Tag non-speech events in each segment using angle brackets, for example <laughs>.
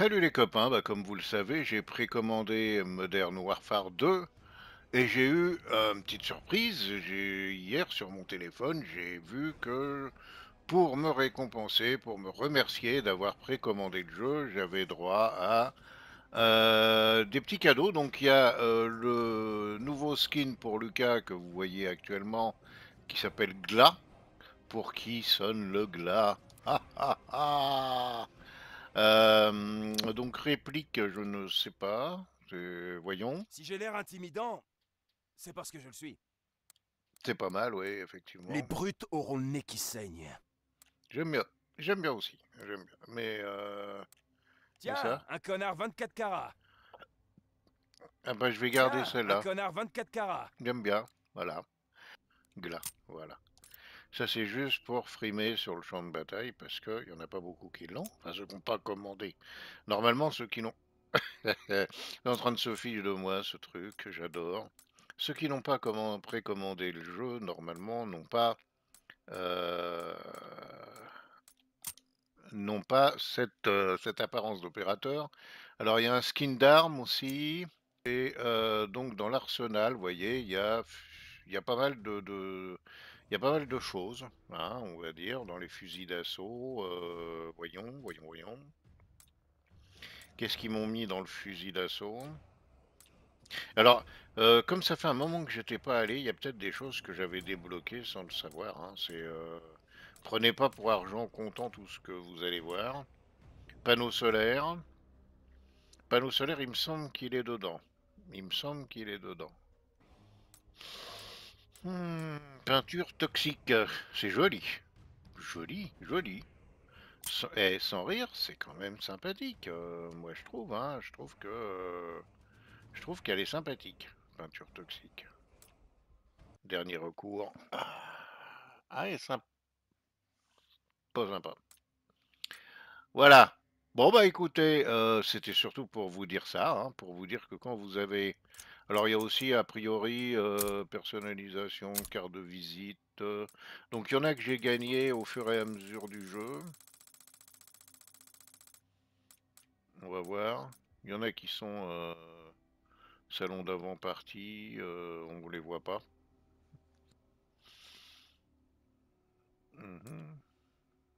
Salut les copains, bah, comme vous le savez, j'ai précommandé Modern Warfare 2 et j'ai eu euh, une petite surprise. Hier sur mon téléphone, j'ai vu que pour me récompenser, pour me remercier d'avoir précommandé le jeu, j'avais droit à euh, des petits cadeaux. Donc il y a euh, le nouveau skin pour Lucas que vous voyez actuellement qui s'appelle Gla. Pour qui sonne le Gla ah euh, donc réplique, je ne sais pas. Voyons. Si j'ai l'air intimidant, c'est parce que je le suis. C'est pas mal, oui, effectivement. Les brutes auront le nez qui saigne. J'aime bien. J'aime bien aussi. J'aime bien. Mais. Euh... Tiens, un connard 24 carats. Ah bah, je vais garder celle-là. Un connard 24 carats. J'aime bien. Voilà. Gla, voilà. Ça, c'est juste pour frimer sur le champ de bataille parce qu'il n'y en a pas beaucoup qui l'ont, enfin ceux qui n'ont pas commandé. Normalement, ceux qui l'ont. en <laughs> train de se Sophie de moi, ce truc, j'adore. Ceux qui n'ont pas comment précommandé le jeu, normalement, n'ont pas. Euh, n'ont pas cette, euh, cette apparence d'opérateur. Alors, il y a un skin d'armes aussi. Et euh, donc, dans l'arsenal, vous voyez, il y a, y pas mal de il y a pas mal de choses, hein, on va dire, dans les fusils d'assaut. Euh, voyons, voyons, voyons. Qu'est-ce qu'ils m'ont mis dans le fusil d'assaut Alors, euh, comme ça fait un moment que j'étais pas allé, il y a peut-être des choses que j'avais débloquées sans le savoir. Hein, c'est euh, prenez pas pour argent comptant tout ce que vous allez voir. Panneau solaire. Panneau solaire, il me semble qu'il est dedans. Il me semble qu'il est dedans. Hmm. peinture toxique, c'est joli. Joli, joli. et eh, sans rire, c'est quand même sympathique. Euh, moi, je trouve, hein. je trouve que... Euh, je trouve qu'elle est sympathique, peinture toxique. Dernier recours. Ah, elle est sympa. Pas sympa. Voilà. Bon, bah écoutez, euh, c'était surtout pour vous dire ça, hein, pour vous dire que quand vous avez alors il y a aussi a priori euh, personnalisation, carte de visite. Euh, donc il y en a que j'ai gagné au fur et à mesure du jeu. On va voir. Il y en a qui sont euh, salon d'avant-partie, on ne les voit pas. Mhm.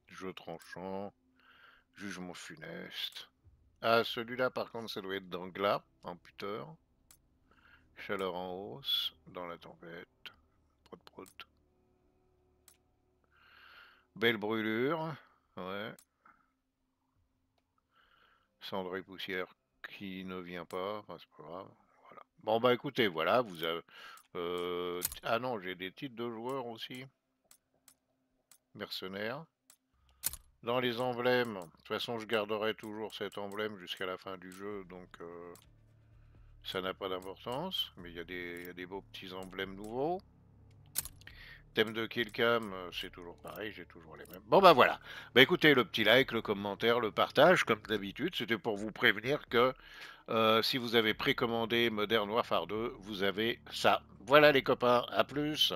Jeu tranchant, jugement funeste. Ah, celui-là, par contre, ça doit être dans Gla, en puteur. Chaleur en hausse dans la tempête. Prout, prout. Belle brûlure. Ouais. Cendre poussière qui ne vient pas. c'est pas grave. Voilà. Bon, bah écoutez, voilà. Vous avez. Euh, ah non, j'ai des titres de joueurs aussi. Mercenaires. Dans les emblèmes. De toute façon, je garderai toujours cet emblème jusqu'à la fin du jeu. Donc. Euh, ça n'a pas d'importance, mais il y, a des beaux petits emblèmes nouveaux. Thème de Killcam, euh, c'est toujours pareil, j'ai toujours les mêmes. Bon ben voilà. Bah, écoutez, le petit like, le commentaire, le partage, comme d'habitude, c'était pour vous prévenir que euh, si vous avez précommandé Modern Warfare 2, vous avez ça. Voilà les copains, à plus